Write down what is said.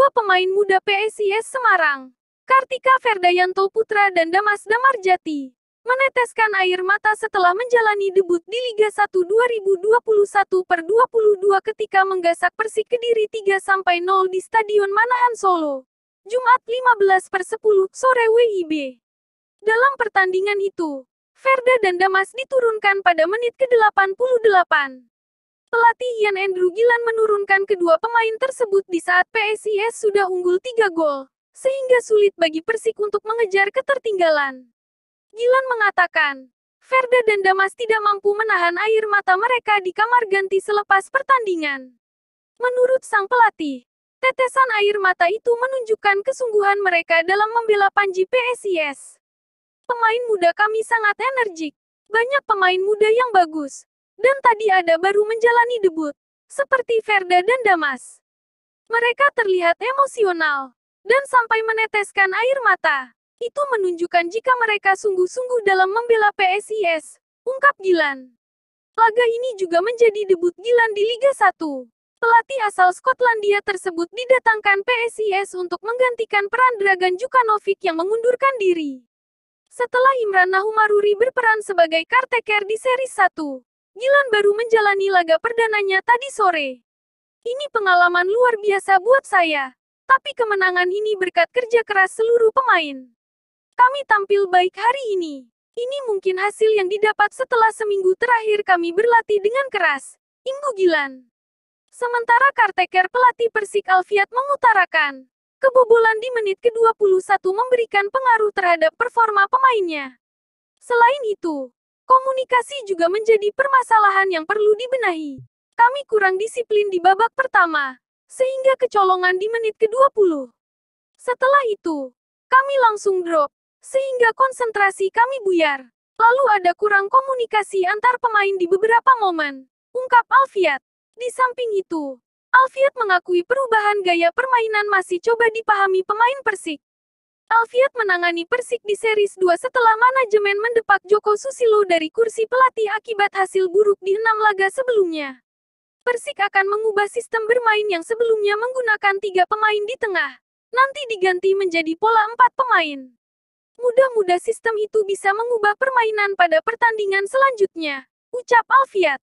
dua pemain muda PSIS Semarang, Kartika Ferdayanto Putra dan Damas Damarjati, meneteskan air mata setelah menjalani debut di Liga 1 2021 per 22 ketika menggasak Persik Kediri 3-0 di Stadion Manahan Solo. Jumat 15 per 10 sore WIB. Dalam pertandingan itu, Verda dan Damas diturunkan pada menit ke-88. Pelatih Ian Andrew Gilan menurunkan kedua pemain tersebut di saat PSIS sudah unggul tiga gol, sehingga sulit bagi Persik untuk mengejar ketertinggalan. Gilan mengatakan, Verda dan Damas tidak mampu menahan air mata mereka di kamar ganti selepas pertandingan. Menurut sang pelatih, tetesan air mata itu menunjukkan kesungguhan mereka dalam membela Panji PSIS. Pemain muda kami sangat energik. Banyak pemain muda yang bagus, dan tadi ada baru menjalani debut, seperti Verda dan Damas. Mereka terlihat emosional, dan sampai meneteskan air mata. Itu menunjukkan jika mereka sungguh-sungguh dalam membela PSIS, ungkap Gilan. Laga ini juga menjadi debut Gilan di Liga 1. Pelatih asal Skotlandia tersebut didatangkan PSIS untuk menggantikan peran Dragan Jukanovic yang mengundurkan diri. Setelah Imran Nahumaruri berperan sebagai caretaker di seri 1, Gilan baru menjalani laga perdananya tadi sore. Ini pengalaman luar biasa buat saya. Tapi kemenangan ini berkat kerja keras seluruh pemain. Kami tampil baik hari ini. Ini mungkin hasil yang didapat setelah seminggu terakhir kami berlatih dengan keras. Imbu Gilan. Sementara Karteker pelatih Persik Alfiat mengutarakan, kebobolan di menit ke-21 memberikan pengaruh terhadap performa pemainnya. Selain itu, komunikasi juga menjadi permasalahan yang perlu dibenahi. Kami kurang disiplin di babak pertama, sehingga kecolongan di menit ke-20. Setelah itu, kami langsung drop, sehingga konsentrasi kami buyar. Lalu ada kurang komunikasi antar pemain di beberapa momen, ungkap Alfiat. Di samping itu, Alfiat mengakui perubahan gaya permainan masih coba dipahami pemain Persik. Alfiat menangani Persik di series 2 setelah manajemen mendepak Joko Susilo dari kursi pelatih akibat hasil buruk di enam laga sebelumnya. Persik akan mengubah sistem bermain yang sebelumnya menggunakan tiga pemain di tengah. Nanti diganti menjadi pola empat pemain. Mudah-mudah sistem itu bisa mengubah permainan pada pertandingan selanjutnya, ucap Alfiat.